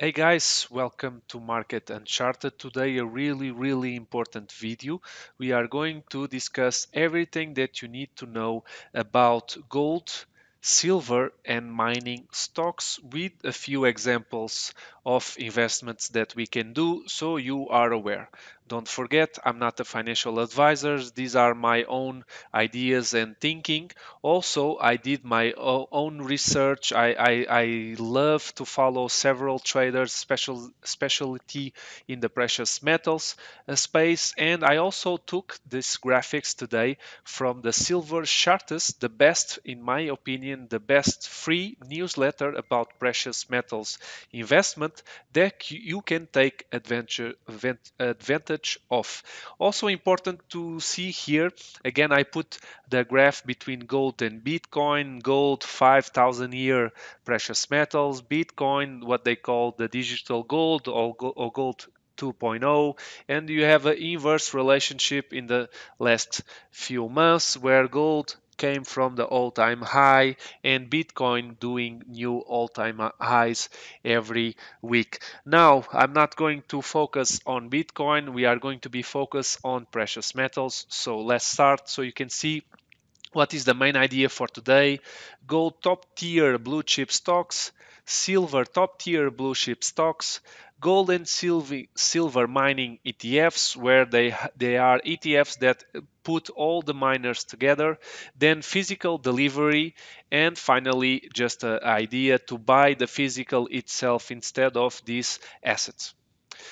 Hey guys, welcome to Market Uncharted. Today a really really important video. We are going to discuss everything that you need to know about gold, silver and mining stocks with a few examples of investments that we can do so you are aware. Don't forget, I'm not a financial advisor. These are my own ideas and thinking. Also, I did my own research. I, I, I love to follow several traders, special specialty in the precious metals uh, space. And I also took these graphics today from the Silver Chartist, the best, in my opinion, the best free newsletter about precious metals investment that you can take advantage percentage off. Also important to see here, again, I put the graph between gold and Bitcoin, gold 5,000 year precious metals, Bitcoin, what they call the digital gold or, or gold 2.0 and you have an inverse relationship in the last few months where gold came from the all-time high and Bitcoin doing new all-time highs every week. Now, I'm not going to focus on Bitcoin. We are going to be focused on precious metals. So let's start so you can see what is the main idea for today. Gold top tier blue chip stocks, silver top-tier blue chip stocks, gold and silver mining ETFs, where they, they are ETFs that put all the miners together, then physical delivery, and finally, just an idea to buy the physical itself instead of these assets.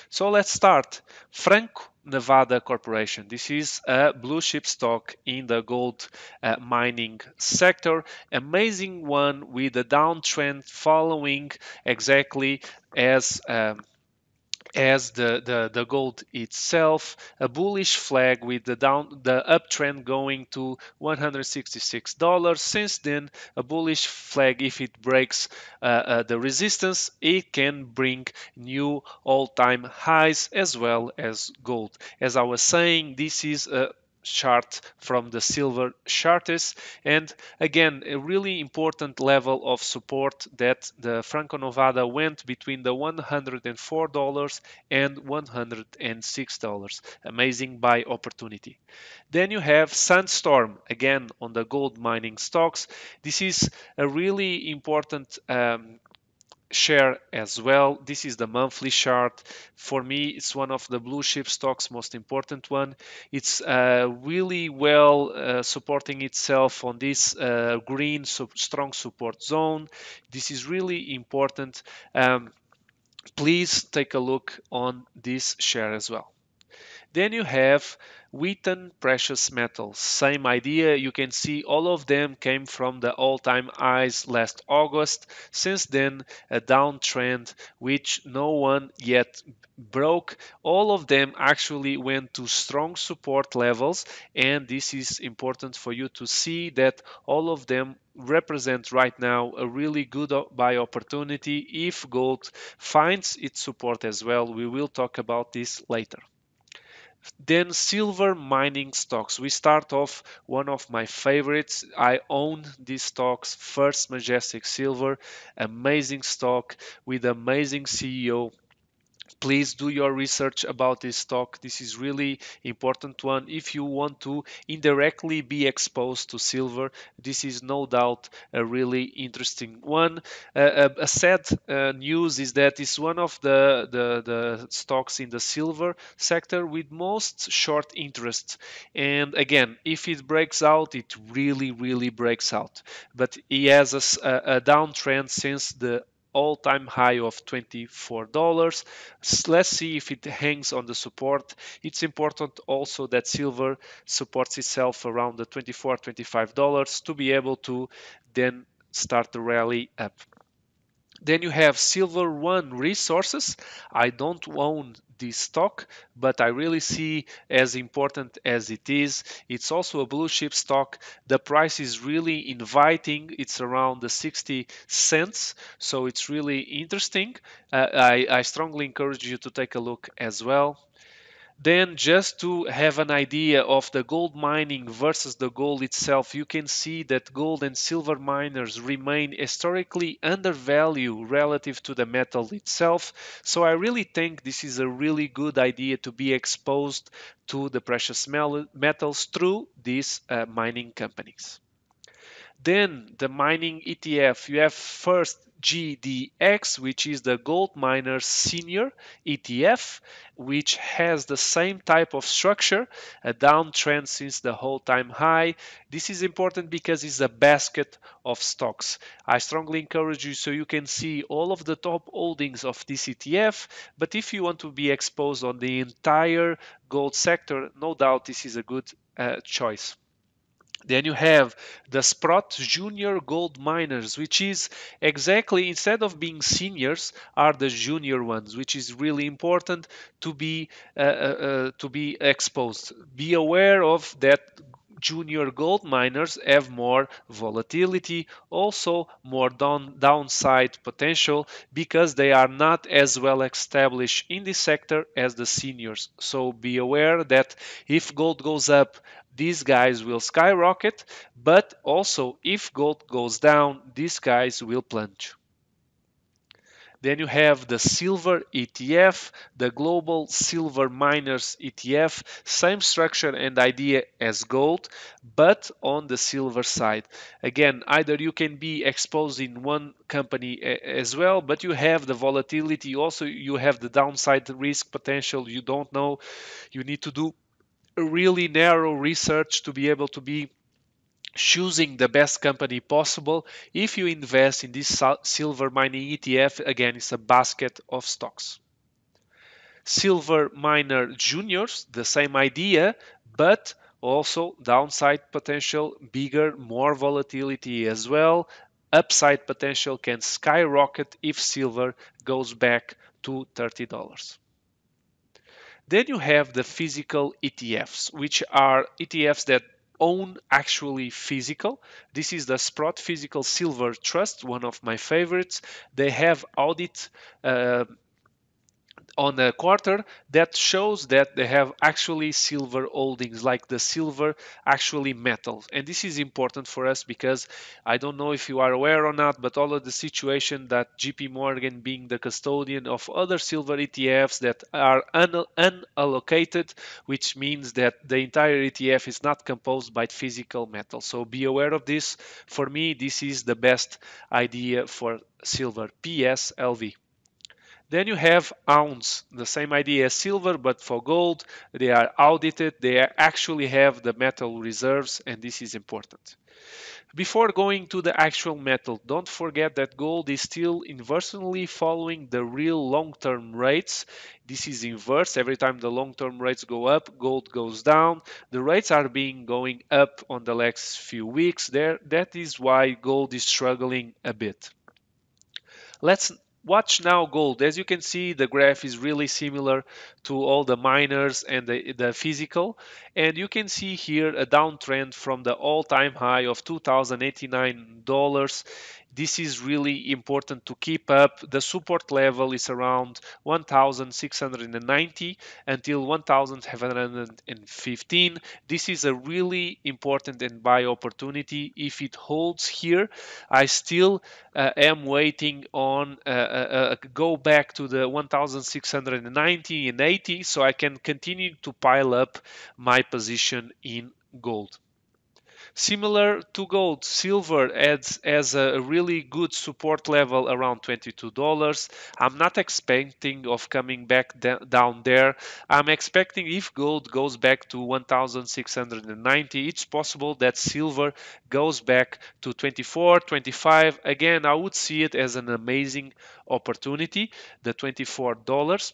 So let's start. Franco Nevada Corporation. This is a blue chip stock in the gold uh, mining sector. Amazing one with a downtrend following exactly as um, as the, the, the, gold itself, a bullish flag with the down the uptrend going to $166. Since then, a bullish flag, if it breaks uh, uh, the resistance, it can bring new all-time highs as well as gold. As I was saying, this is a chart from the silver chartist and again a really important level of support that the Franco Novada went between the $104 and $106 amazing buy opportunity then you have Sandstorm again on the gold mining stocks this is a really important um, share as well. This is the monthly chart. For me, it's one of the blue chip stocks, most important one. It's uh, really well uh, supporting itself on this uh, green strong support zone. This is really important. Um, please take a look on this share as well. Then you have Wheaton Precious Metals. Same idea, you can see all of them came from the all-time highs last August. Since then, a downtrend which no one yet broke. All of them actually went to strong support levels and this is important for you to see that all of them represent right now a really good buy opportunity if gold finds its support as well. We will talk about this later. Then silver mining stocks. We start off one of my favorites. I own these stocks. First Majestic Silver, amazing stock with amazing CEO please do your research about this stock this is really important one if you want to indirectly be exposed to silver this is no doubt a really interesting one uh, a, a sad uh, news is that it's one of the, the, the stocks in the silver sector with most short interest and again if it breaks out it really really breaks out but it has a, a downtrend since the all-time high of $24. Let's see if it hangs on the support. It's important also that silver supports itself around the $24, $25 to be able to then start the rally up. Then you have Silver One Resources. I don't own this stock, but I really see as important as it is. It's also a blue chip stock. The price is really inviting. It's around the 60 cents, so it's really interesting. Uh, I, I strongly encourage you to take a look as well. Then, just to have an idea of the gold mining versus the gold itself, you can see that gold and silver miners remain historically undervalued relative to the metal itself. So, I really think this is a really good idea to be exposed to the precious metals through these uh, mining companies. Then the mining ETF, you have first GDX, which is the Gold Miner Senior ETF, which has the same type of structure, a downtrend since the whole time high. This is important because it's a basket of stocks. I strongly encourage you so you can see all of the top holdings of this ETF, but if you want to be exposed on the entire gold sector, no doubt this is a good uh, choice. Then you have the Sprott Junior Gold Miners, which is exactly instead of being seniors, are the junior ones, which is really important to be uh, uh, uh, to be exposed. Be aware of that junior gold miners have more volatility, also more down, downside potential because they are not as well established in this sector as the seniors. So be aware that if gold goes up, these guys will skyrocket, but also if gold goes down, these guys will plunge. Then you have the silver ETF, the global silver miners ETF, same structure and idea as gold, but on the silver side. Again, either you can be exposed in one company as well, but you have the volatility, also you have the downside risk potential you don't know, you need to do really narrow research to be able to be choosing the best company possible if you invest in this silver mining ETF. Again, it's a basket of stocks. Silver Miner Juniors, the same idea, but also downside potential, bigger, more volatility as well. Upside potential can skyrocket if silver goes back to $30. Then you have the physical ETFs, which are ETFs that own actually physical. This is the Sprott Physical Silver Trust, one of my favorites. They have audit uh, on a quarter that shows that they have actually silver holdings like the silver actually metal and this is important for us because i don't know if you are aware or not but all of the situation that gp morgan being the custodian of other silver etfs that are un- unallocated which means that the entire etf is not composed by physical metal so be aware of this for me this is the best idea for silver pslv then you have ounce, the same idea as silver, but for gold, they are audited, they actually have the metal reserves, and this is important. Before going to the actual metal, don't forget that gold is still inversely following the real long-term rates. This is inverse. Every time the long-term rates go up, gold goes down. The rates are being going up on the next few weeks. There, that is why gold is struggling a bit. Let's Watch Now Gold, as you can see, the graph is really similar to all the miners and the, the physical. And you can see here a downtrend from the all-time high of $2,089 this is really important to keep up. The support level is around 1690 until 1715. This is a really important and buy opportunity. If it holds here, I still uh, am waiting on uh, uh, uh go back to the 1690 and 80 so I can continue to pile up my position in gold. Similar to gold, silver adds as a really good support level around $22. I'm not expecting of coming back down there. I'm expecting if gold goes back to 1,690, it's possible that silver goes back to 24, 25. Again, I would see it as an amazing opportunity, the $24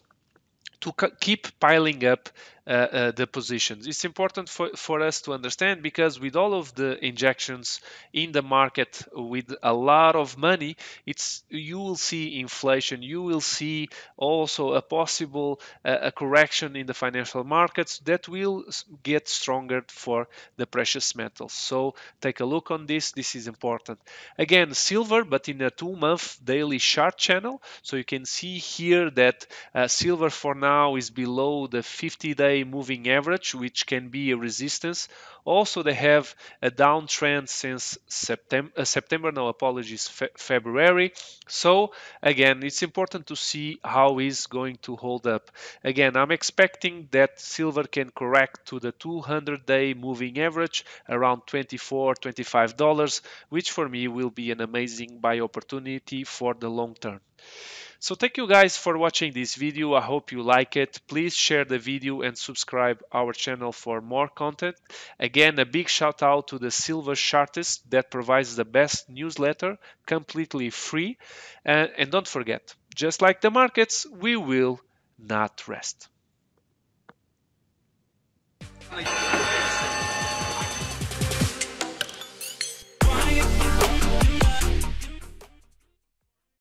to keep piling up the uh, uh, positions. It's important for, for us to understand because with all of the injections in the market with a lot of money, it's you will see inflation, you will see also a possible uh, a correction in the financial markets that will get stronger for the precious metals. So take a look on this. This is important. Again, silver, but in a two-month daily chart channel. So you can see here that uh, silver for now is below the 50-day moving average, which can be a resistance. Also, they have a downtrend since September, uh, September no apologies, fe February. So again, it's important to see how is going to hold up. Again, I'm expecting that silver can correct to the 200-day moving average around 24, 25 dollars, which for me will be an amazing buy opportunity for the long term. So thank you guys for watching this video. I hope you like it. Please share the video and subscribe our channel for more content. Again, a big shout out to the Silver Chartist that provides the best newsletter completely free. And, and don't forget, just like the markets, we will not rest.